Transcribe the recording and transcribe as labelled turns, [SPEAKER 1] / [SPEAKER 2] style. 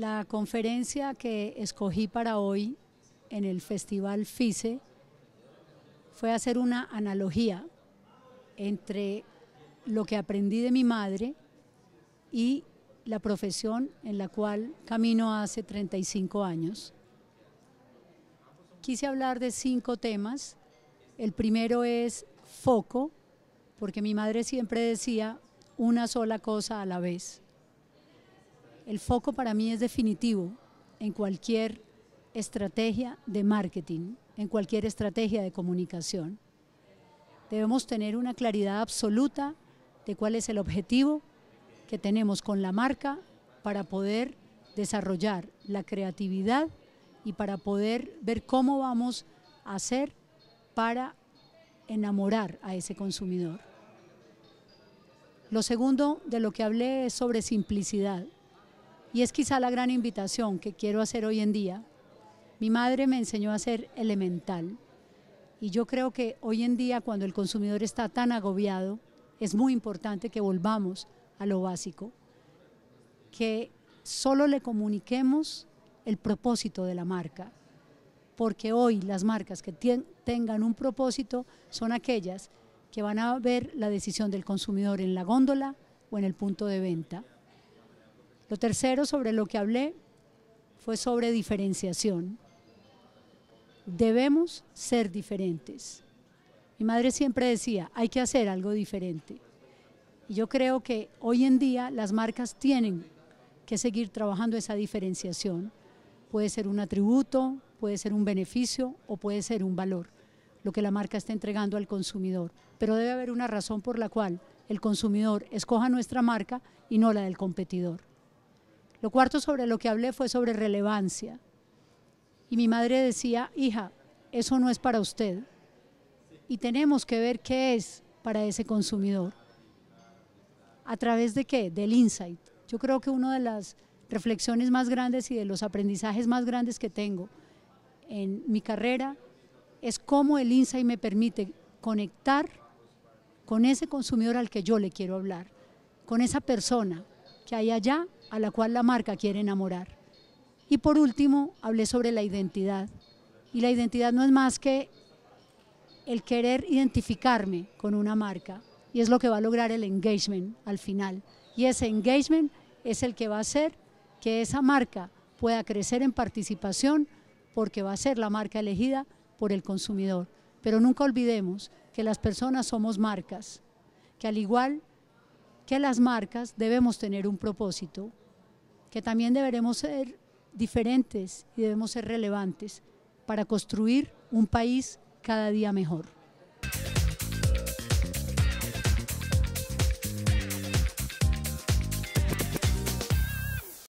[SPEAKER 1] La conferencia que escogí para hoy en el Festival FICE fue hacer una analogía entre lo que aprendí de mi madre y la profesión en la cual camino hace 35 años. Quise hablar de cinco temas. El primero es foco, porque mi madre siempre decía una sola cosa a la vez. El foco para mí es definitivo en cualquier estrategia de marketing, en cualquier estrategia de comunicación. Debemos tener una claridad absoluta de cuál es el objetivo que tenemos con la marca para poder desarrollar la creatividad y para poder ver cómo vamos a hacer para enamorar a ese consumidor. Lo segundo de lo que hablé es sobre simplicidad. Y es quizá la gran invitación que quiero hacer hoy en día. Mi madre me enseñó a ser elemental y yo creo que hoy en día cuando el consumidor está tan agobiado, es muy importante que volvamos a lo básico, que solo le comuniquemos el propósito de la marca, porque hoy las marcas que tengan un propósito son aquellas que van a ver la decisión del consumidor en la góndola o en el punto de venta. Lo tercero sobre lo que hablé fue sobre diferenciación. Debemos ser diferentes. Mi madre siempre decía, hay que hacer algo diferente. Y yo creo que hoy en día las marcas tienen que seguir trabajando esa diferenciación. Puede ser un atributo, puede ser un beneficio o puede ser un valor, lo que la marca está entregando al consumidor. Pero debe haber una razón por la cual el consumidor escoja nuestra marca y no la del competidor. Lo cuarto sobre lo que hablé fue sobre relevancia. Y mi madre decía, hija, eso no es para usted. Y tenemos que ver qué es para ese consumidor. ¿A través de qué? Del insight. Yo creo que una de las reflexiones más grandes y de los aprendizajes más grandes que tengo en mi carrera es cómo el insight me permite conectar con ese consumidor al que yo le quiero hablar, con esa persona, que hay allá a la cual la marca quiere enamorar. Y por último, hablé sobre la identidad. Y la identidad no es más que el querer identificarme con una marca. Y es lo que va a lograr el engagement al final. Y ese engagement es el que va a hacer que esa marca pueda crecer en participación porque va a ser la marca elegida por el consumidor. Pero nunca olvidemos que las personas somos marcas, que al igual que las marcas debemos tener un propósito, que también deberemos ser diferentes y debemos ser relevantes para construir un país cada día mejor.